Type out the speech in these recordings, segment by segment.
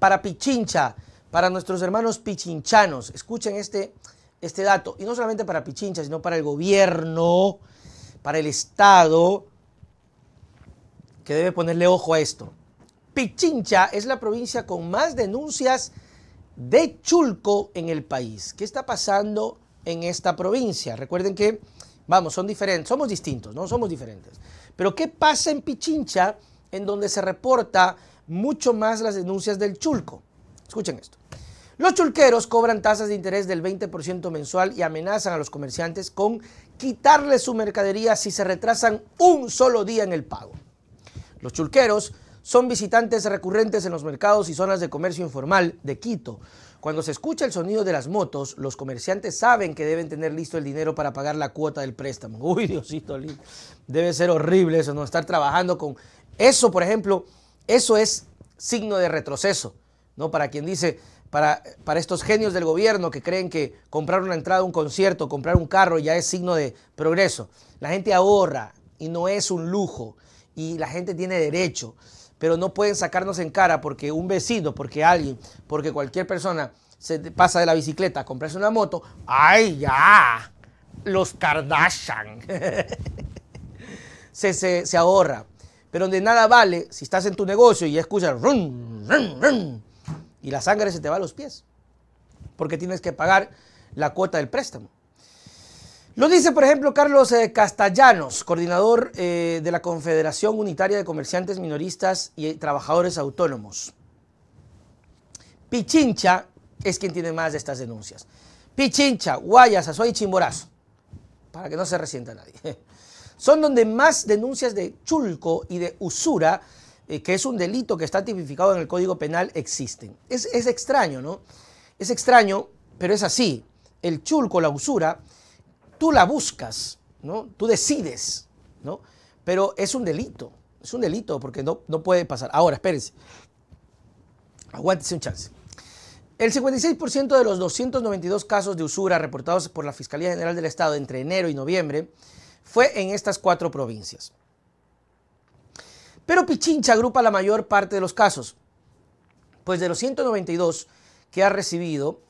para Pichincha, para nuestros hermanos pichinchanos. Escuchen este, este dato, y no solamente para Pichincha, sino para el gobierno, para el Estado, que debe ponerle ojo a esto. Pichincha es la provincia con más denuncias de Chulco en el país. ¿Qué está pasando en esta provincia? Recuerden que, vamos, son diferentes, somos distintos, ¿no? Somos diferentes. Pero ¿qué pasa en Pichincha, en donde se reporta mucho más las denuncias del chulco. Escuchen esto. Los chulqueros cobran tasas de interés del 20% mensual y amenazan a los comerciantes con quitarles su mercadería si se retrasan un solo día en el pago. Los chulqueros son visitantes recurrentes en los mercados y zonas de comercio informal de Quito. Cuando se escucha el sonido de las motos, los comerciantes saben que deben tener listo el dinero para pagar la cuota del préstamo. Uy, Diosito Debe ser horrible eso, no estar trabajando con eso, por ejemplo, eso es signo de retroceso, ¿no? Para quien dice, para, para, estos genios del gobierno que creen que comprar una entrada a un concierto, comprar un carro ya es signo de progreso. La gente ahorra y no es un lujo y la gente tiene derecho, pero no pueden sacarnos en cara porque un vecino, porque alguien, porque cualquier persona se pasa de la bicicleta a comprarse una moto, ¡ay ya! Los Kardashian. se, se ahorra pero de nada vale si estás en tu negocio y escuchas rum, rum, rum, y la sangre se te va a los pies. Porque tienes que pagar la cuota del préstamo. Lo dice, por ejemplo, Carlos eh, Castellanos, coordinador eh, de la Confederación Unitaria de Comerciantes Minoristas y Trabajadores Autónomos. Pichincha es quien tiene más de estas denuncias. Pichincha, Guayas, Azuay y Chimborazo. Para que no se resienta nadie. son donde más denuncias de chulco y de usura, eh, que es un delito que está tipificado en el Código Penal, existen. Es, extraño, ¿no? Es extraño, pero es así. El chulco, la usura, tú la buscas, ¿no? Tú decides, ¿no? Pero es un delito, es un delito porque no, no puede pasar. Ahora, espérense. Aguántese un chance. El 56% de los 292 casos de usura reportados por la Fiscalía General del Estado entre enero y noviembre fue en estas cuatro provincias. Pero Pichincha agrupa la mayor parte de los casos, pues de los 192 que ha recibido,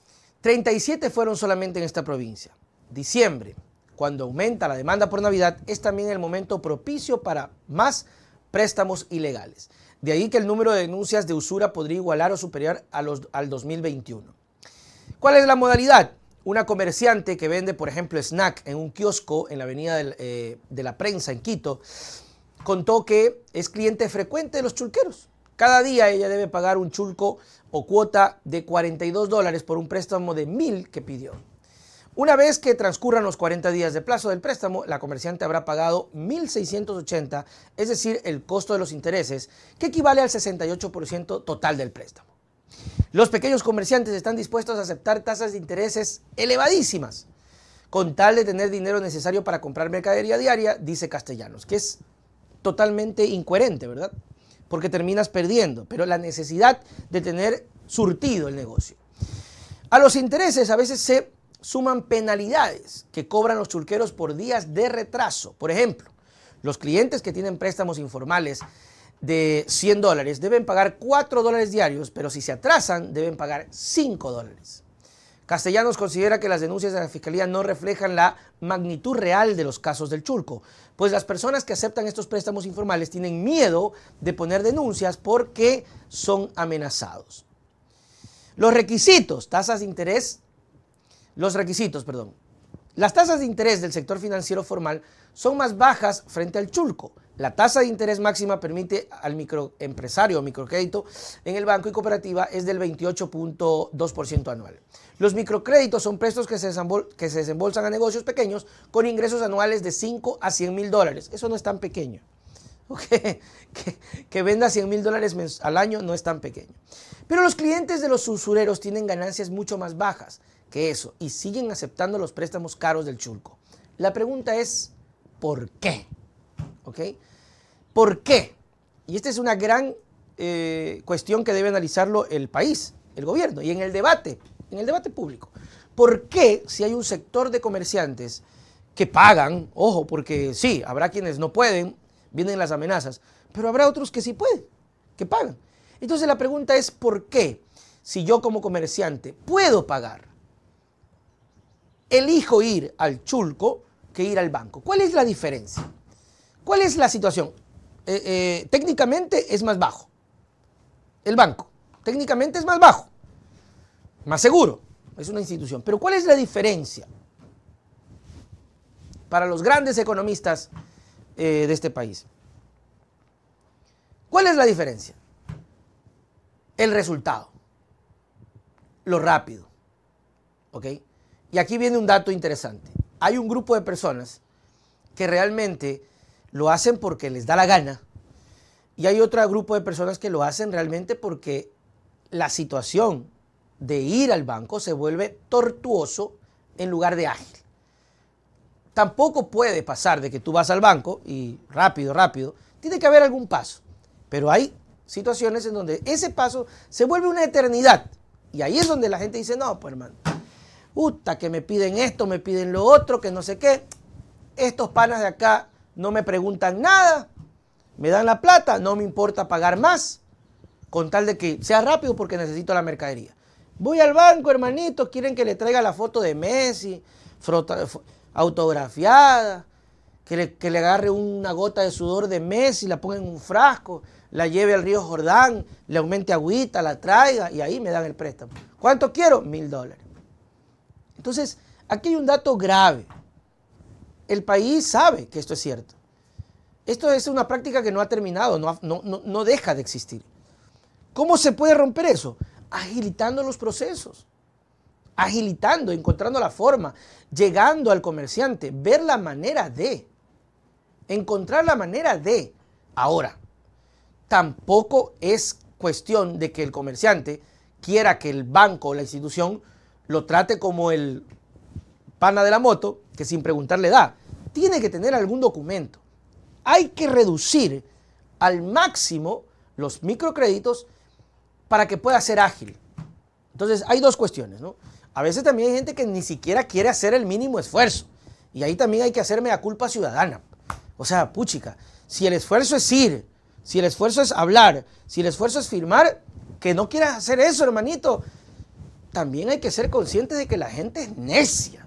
37 fueron solamente en esta provincia. Diciembre, cuando aumenta la demanda por Navidad, es también el momento propicio para más préstamos ilegales. De ahí que el número de denuncias de usura podría igualar o superar a los, al 2021. ¿Cuál es la modalidad? una comerciante que vende, por ejemplo, snack en un kiosco en la avenida eh, de la prensa en Quito, contó que es cliente frecuente de los chulqueros. Cada día ella debe pagar un chulco o cuota de 42 dólares por un préstamo de 1000 que pidió. Una vez que transcurran los 40 días de plazo del préstamo, la comerciante habrá pagado 1.680, es decir, el costo de los intereses, que equivale al 68% total del préstamo. Los pequeños comerciantes están dispuestos a aceptar tasas de intereses elevadísimas, con tal de tener dinero necesario para comprar mercadería diaria, dice Castellanos, que es totalmente incoherente, ¿verdad? Porque terminas perdiendo, pero la necesidad de tener surtido el negocio. A los intereses a veces se suman penalidades que cobran los churqueros por días de retraso. Por ejemplo, los clientes que tienen préstamos informales de 100 dólares deben pagar 4 dólares diarios, pero si se atrasan deben pagar 5 dólares. Castellanos considera que las denuncias de la Fiscalía no reflejan la magnitud real de los casos del Chulco, pues las personas que aceptan estos préstamos informales tienen miedo de poner denuncias porque son amenazados. Los requisitos, tasas de interés, los requisitos, perdón, las tasas de interés del sector financiero formal son más bajas frente al chulco. La tasa de interés máxima permite al microempresario o microcrédito en el banco y cooperativa es del 28.2% anual. Los microcréditos son prestos que se, desembolsan a negocios pequeños con ingresos anuales de 5 a 100 mil dólares. Eso no es tan pequeño. Que, que, venda 100 mil dólares al año no es tan pequeño. Pero los clientes de los usureros tienen ganancias mucho más bajas que eso y siguen aceptando los préstamos caros del Chulco. La pregunta es, ¿por qué? ¿Ok? ¿Por qué? Y esta es una gran eh, cuestión que debe analizarlo el país, el gobierno, y en el debate, en el debate público. ¿Por qué si hay un sector de comerciantes que pagan, ojo, porque sí, habrá quienes no pueden, vienen las amenazas, pero habrá otros que sí pueden, que pagan? Entonces la pregunta es, ¿por qué si yo como comerciante puedo pagar? elijo ir al chulco que ir al banco. ¿Cuál es la diferencia? ¿Cuál es la situación? Eh, eh, técnicamente es más bajo. El banco. Técnicamente es más bajo. Más seguro. Es una institución. Pero ¿cuál es la diferencia? Para los grandes economistas eh, de este país. ¿Cuál es la diferencia? El resultado. Lo rápido. ¿Ok? Y aquí viene un dato interesante. Hay un grupo de personas que realmente lo hacen porque les da la gana y hay otro grupo de personas que lo hacen realmente porque la situación de ir al banco se vuelve tortuoso en lugar de ágil. Tampoco puede pasar de que tú vas al banco y rápido, rápido, tiene que haber algún paso, pero hay situaciones en donde ese paso se vuelve una eternidad y ahí es donde la gente dice, no, pues hermano, puta, que me piden esto, me piden lo otro, que no sé qué. Estos panas de acá no me preguntan nada, me dan la plata, no me importa pagar más, con tal de que sea rápido porque necesito la mercadería. Voy al banco, hermanito, quieren que le traiga la foto de Messi, autografiada, que le, que le agarre una gota de sudor de Messi, la ponga en un frasco, la lleve al río Jordán, le aumente agüita, la traiga y ahí me dan el préstamo. ¿Cuánto quiero? Mil dólares. Entonces, aquí hay un dato grave. El país sabe que esto es cierto. Esto es una práctica que no ha terminado, no, deja de existir. ¿Cómo se puede romper eso? Agilitando los procesos agilitando, encontrando la forma, llegando al comerciante, ver la manera de, encontrar la manera de. Ahora, tampoco es cuestión de que el comerciante quiera que el banco o la institución lo trate como el pana de la moto que sin preguntarle da. Tiene que tener algún documento. Hay que reducir al máximo los microcréditos para que pueda ser ágil. Entonces, hay dos cuestiones, ¿no? A veces también hay gente que ni siquiera quiere hacer el mínimo esfuerzo. Y ahí también hay que hacerme la culpa ciudadana. O sea, puchica, si el esfuerzo es ir, si el esfuerzo es hablar, si el esfuerzo es firmar, que no quieras hacer eso, hermanito también hay que ser conscientes de que la gente es necia.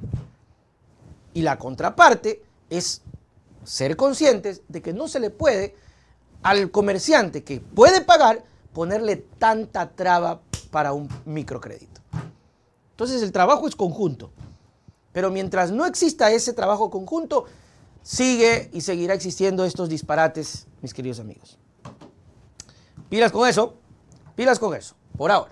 Y la contraparte es ser conscientes de que no se le puede al comerciante que puede pagar ponerle tanta traba para un microcrédito. Entonces el trabajo es conjunto. Pero mientras no exista ese trabajo conjunto, sigue y seguirá existiendo estos disparates, mis queridos amigos. Pilas con eso, pilas con eso, por ahora.